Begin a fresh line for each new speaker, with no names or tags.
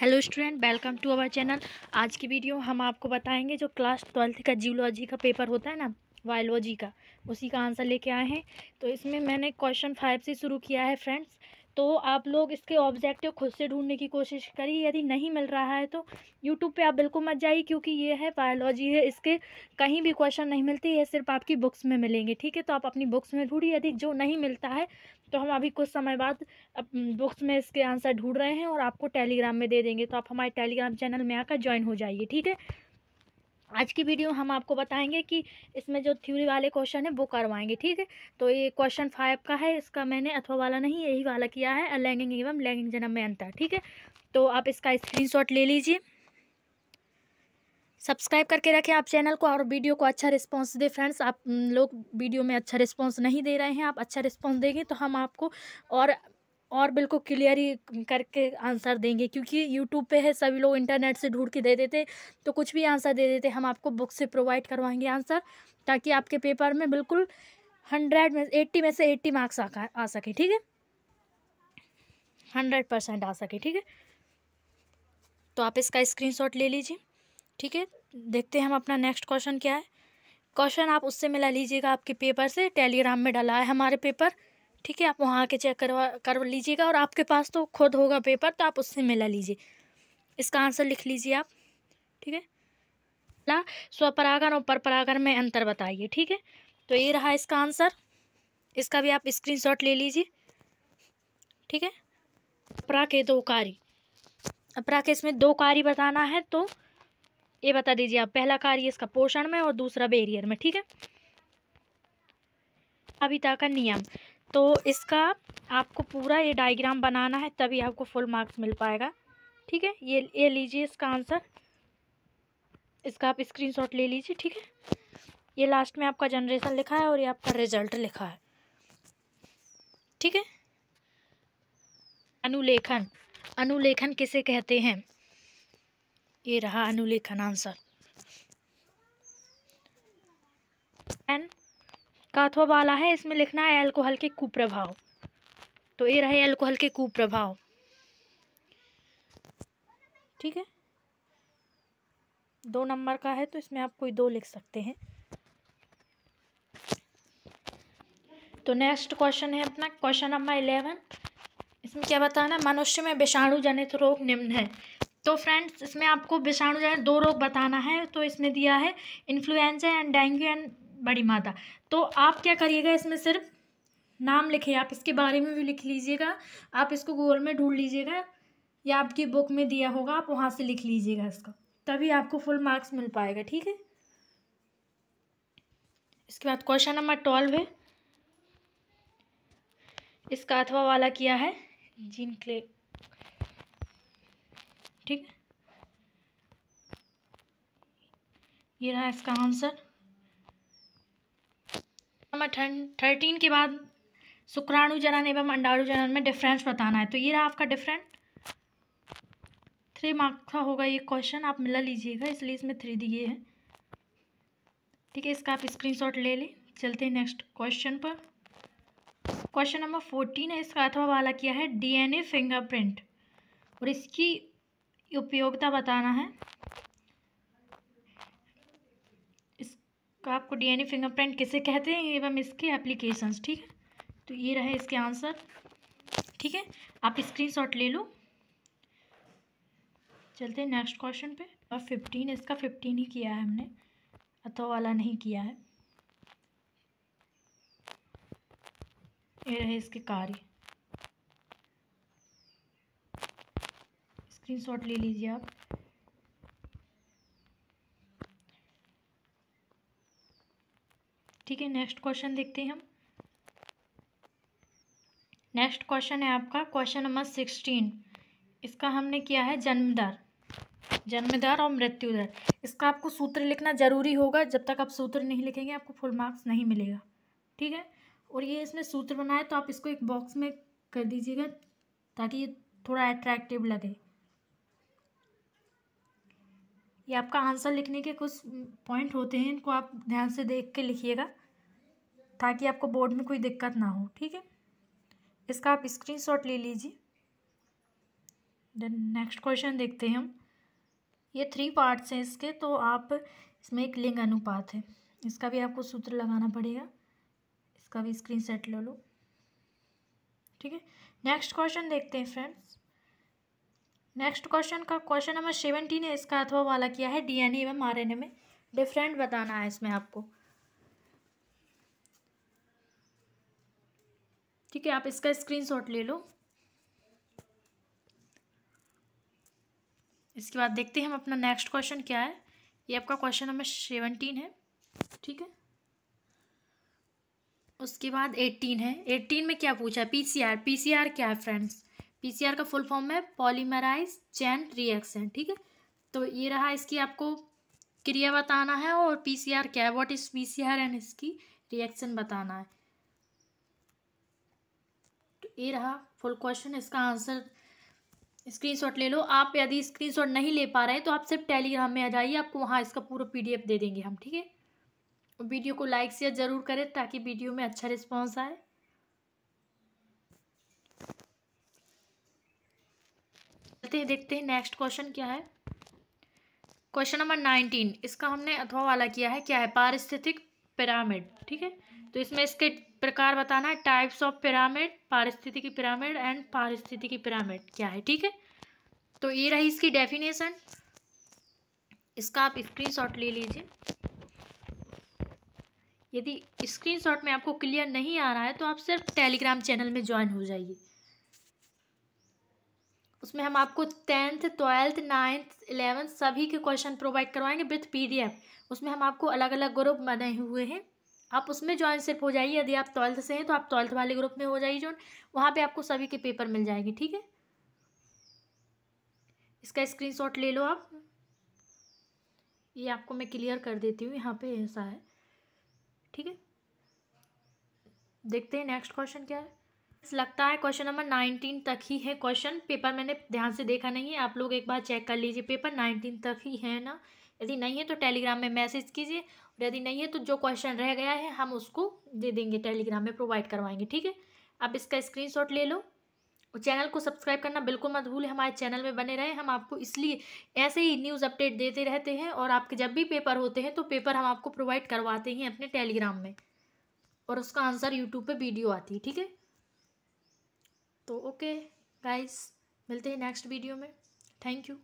hello student welcome to our channel आज की video हम आपको बताएंगे जो क्लास ट्वेल्थ का जियोलॉजी का पेपर होता है ना बायोलॉजी का उसी का आंसर लेके आए हैं तो इसमें मैंने क्वेश्चन फाइव से शुरू किया है फ्रेंड्स तो आप लोग इसके ऑब्जेक्टिव खुद से ढूंढने की कोशिश करिए यदि नहीं मिल रहा है तो यूट्यूब पर आप बिल्कुल मत जाइए क्योंकि ये है बायोलॉजी है इसके कहीं भी क्वेश्चन नहीं मिलते ये सिर्फ आपकी बुक्स में मिलेंगे ठीक है तो आप अपनी बुक्स में ढूंढिए यदि जो नहीं मिलता है तो हम अभी कुछ समय बाद बुक्स में इसके आंसर ढूंढ रहे हैं और आपको टेलीग्राम में दे देंगे तो आप हमारे टेलीग्राम चैनल में आकर ज्वाइन हो जाइए ठीक है आज की वीडियो हम आपको बताएंगे कि इसमें जो थ्योरी वाले क्वेश्चन है वो करवाएंगे ठीक है तो ये क्वेश्चन फाइव का है इसका मैंने अथवा वाला नहीं यही वाला किया है लैंगिंग एवं लैंगिंग जन्म में अंतर ठीक है तो आप इसका स्क्रीनशॉट ले लीजिए सब्सक्राइब करके रखें आप चैनल को और वीडियो को अच्छा रिस्पांस दे फ्रेंड्स आप लोग वीडियो में अच्छा रिस्पांस नहीं दे रहे हैं आप अच्छा रिस्पांस देंगे तो हम आपको और और बिल्कुल क्लियरली करके आंसर देंगे क्योंकि यूट्यूब पे है सभी लोग इंटरनेट से ढूंढ के दे देते तो कुछ भी आंसर दे देते हम आपको बुक से प्रोवाइड करवाएंगे आंसर ताकि आपके पेपर में बिल्कुल हंड्रेड में एट्टी में से एट्टी मार्क्स आ, आ सके ठीक है हंड्रेड परसेंट आ सके ठीक है तो आप इसका स्क्रीनशॉट ले लीजिए ठीक है देखते हैं हम अपना नेक्स्ट क्वेश्चन क्या है क्वेश्चन आप उससे मिला लीजिएगा आपके पेपर से टेलीग्राम में डला है हमारे पेपर ठीक है आप वहाँ आके चेक करवा कर लीजिएगा और आपके पास तो खुद होगा पेपर तो आप उससे मिला लीजिए इसका आंसर लिख लीजिए आप ठीक है ना स्वपरागण और परपरागण में अंतर बताइए ठीक है तो ये रहा इसका आंसर इसका भी आप स्क्रीन ले लीजिए ठीक है अपरा के दो कारी अपरा के इसमें दो कारी बताना है तो ये बता दीजिए आप पहला कार्य इसका पोषण में और दूसरा बेरियर में ठीक है अभिता का नियम तो इसका आपको पूरा ये डायग्राम बनाना है तभी आपको फुल मार्क्स मिल पाएगा ठीक है ये ये लीजिए इसका आंसर इसका आप स्क्रीनशॉट ले लीजिए ठीक है ये लास्ट में आपका जनरेशन लिखा है और ये आपका रिजल्ट लिखा है ठीक है अनुलेखन अनुलेखन किसे कहते हैं ये रहा अनुलेखन आंसर एन काथवा वाला है इसमें लिखना है एल्कोहल के कुप्रभाव तो ये रहे एल्कोहल के कुप्रभाव ठीक है दो नंबर का है तो इसमें आप कोई दो लिख सकते हैं तो नेक्स्ट क्वेश्चन है अपना क्वेश्चन नंबर इलेवन इसमें क्या बताना है मनुष्य में विषाणु जनित रोग निम्न है तो फ्रेंड्स इसमें आपको विषाणु जनित दो रोग बताना है तो इसमें दिया है इन्फ्लुएंजा एंड डेंगू एंड बड़ी माता तो आप क्या करिएगा इसमें सिर्फ नाम लिखे आप इसके बारे में भी लिख लीजिएगा आप इसको गूगल में ढूंढ लीजिएगा या आपकी बुक में दिया होगा आप वहाँ से लिख लीजिएगा इसका तभी आपको फुल मार्क्स मिल पाएगा ठीक है इसके बाद क्वेश्चन नंबर ट्वेल्व है इसका अथवा वाला किया है जीन क्ले ठीक है ये रहा इसका आंसर नंबर थर्टीन के बाद शुक्राणु जनन एवं अंडाणु जनन में डिफरेंस बताना है तो ये रहा आपका डिफरेंट थ्री मार्क्स का होगा ये क्वेश्चन आप मिला लीजिएगा इसलिए इसमें थ्री दिए हैं ठीक है इसका आप स्क्रीनशॉट ले लें चलते हैं नेक्स्ट क्वेश्चन पर क्वेश्चन नंबर फोर्टीन है इसका अथवा वाला किया है डीएनए फिंगरप्रिंट और इसकी उपयोगिता बताना है इसका आपको डीएनए फिंगरप्रिंट किसे कहते हैं एवं इसके एप्लीकेशंस ठीक है तो ये रहे इसके आंसर ठीक है आप स्क्रीनशॉट ले लो चलते हैं नेक्स्ट क्वेश्चन पे और फिफ्टीन इसका फिफ्टीन ही किया है हमने अतो वाला नहीं किया है ये रहे इसके कार्य स्क्रीनशॉट ले लीजिए आप ठीक है नेक्स्ट क्वेश्चन देखते हैं हम नेक्स्ट क्वेश्चन है आपका क्वेश्चन नंबर सिक्सटीन इसका हमने किया है जन्मदर जन्मदर और मृत्यु दर इसका आपको सूत्र लिखना ज़रूरी होगा जब तक आप सूत्र नहीं लिखेंगे आपको फुल मार्क्स नहीं मिलेगा ठीक है और ये इसमें सूत्र बनाए तो आप इसको एक बॉक्स में कर दीजिएगा ताकि ये थोड़ा अट्रैक्टिव लगे ये आपका आंसर लिखने के कुछ पॉइंट होते हैं इनको आप ध्यान से देख के लिखिएगा ताकि आपको बोर्ड में कोई दिक्कत ना हो ठीक है इसका आप स्क्रीन ले लीजिए देन नेक्स्ट क्वेश्चन देखते हैं हम ये थ्री पार्ट्स हैं इसके तो आप इसमें एक लिंग अनुपात है इसका भी आपको सूत्र लगाना पड़ेगा इसका भी स्क्रीन सेट ले लो ठीक है नेक्स्ट क्वेश्चन देखते हैं फ्रेंड्स नेक्स्ट क्वेश्चन का क्वेश्चन नंबर सेवेंटीन है इसका अथवा वाला किया है डीएनए एवं आरएनए में डिफरेंट बताना है इसमें आपको ठीक है आप इसका स्क्रीनशॉट ले लो इसके बाद देखते हैं हम अपना नेक्स्ट क्वेश्चन क्या है ये आपका क्वेश्चन नंबर सेवनटीन है ठीक है उसके बाद एट्टीन है एट्टीन में क्या पूछा है सी आर क्या है फ्रेंड्स पीसीआर का फुल फॉर्म है पॉलीमराइज चैन रिएक्शन ठीक है तो ये रहा इसकी आपको क्रिया बताना है और पीसीआर क्या है व्हाट इज पीसीआर एंड इसकी रिएक्शन बताना है तो ये रहा फुल क्वेश्चन इसका आंसर स्क्रीनशॉट ले लो आप यदि स्क्रीनशॉट नहीं ले पा रहे तो आप सिर्फ टेलीग्राम में आ जाइए आपको वहाँ इसका पूरा पी दे देंगे हम ठीक है वीडियो को लाइक शेयर जरूर करें ताकि वीडियो में अच्छा रिस्पॉन्स आए चलते हैं देखते हैं नेक्स्ट क्वेश्चन क्या है क्वेश्चन नंबर नाइनटीन इसका हमने अथवा वाला किया है क्या है पारिस्थितिक पिरामिड ठीक है तो इसमें इसके प्रकार बताना है टाइप्स ऑफ पिरामिड पारिस्थितिकी पिरामिड एंड पारिस्थितिकी पिरामिड क्या है ठीक है तो ये रही इसकी डेफिनेशन इसका आप स्क्रीनशॉट ले लीजिए यदि स्क्रीनशॉट में आपको क्लियर नहीं आ रहा है तो आप सिर्फ टेलीग्राम चैनल में ज्वाइन हो जाइए उसमें हम आपको टेंथ ट्वेल्थ नाइन्थ इलेवेंथ सभी के क्वेश्चन प्रोवाइड करवाएंगे विथ पीडीएफ उसमें हम आपको अलग अलग ग्रुप बनाए हुए हैं आप उसमें ज्वाइन सिर्फ हो जाइए यदि आप ट्वेल्थ से हैं तो आप ट्वेल्थ वाले ग्रुप में हो जाइए ज्वाइन वहाँ पे आपको सभी के पेपर मिल जाएंगे ठीक है इसका शॉट ले लो आप ये आपको मैं क्लियर कर देती हूँ यहाँ पे ऐसा है ठीक है देखते हैं नेक्स्ट क्वेश्चन क्या है लगता है क्वेश्चन नंबर नाइनटीन तक ही है क्वेश्चन पेपर मैंने ध्यान से देखा नहीं है आप लोग एक बार चेक कर लीजिए पेपर नाइनटीन तक ही है ना यदि नहीं है तो टेलीग्राम में मैसेज कीजिए और यदि नहीं है तो जो क्वेश्चन रह गया है हम उसको दे देंगे टेलीग्राम में प्रोवाइड करवाएंगे ठीक है आप इसका स्क्रीन ले लो और चैनल को सब्सक्राइब करना बिल्कुल मत भूलें हमारे चैनल में बने रहें हम आपको इसलिए ऐसे ही न्यूज़ अपडेट देते रहते हैं और आपके जब भी पेपर होते हैं तो पेपर हम आपको प्रोवाइड करवाते हैं अपने टेलीग्राम में और उसका आंसर यूट्यूब पे वीडियो आती है ठीक है तो ओके गाइस मिलते हैं नेक्स्ट वीडियो में थैंक यू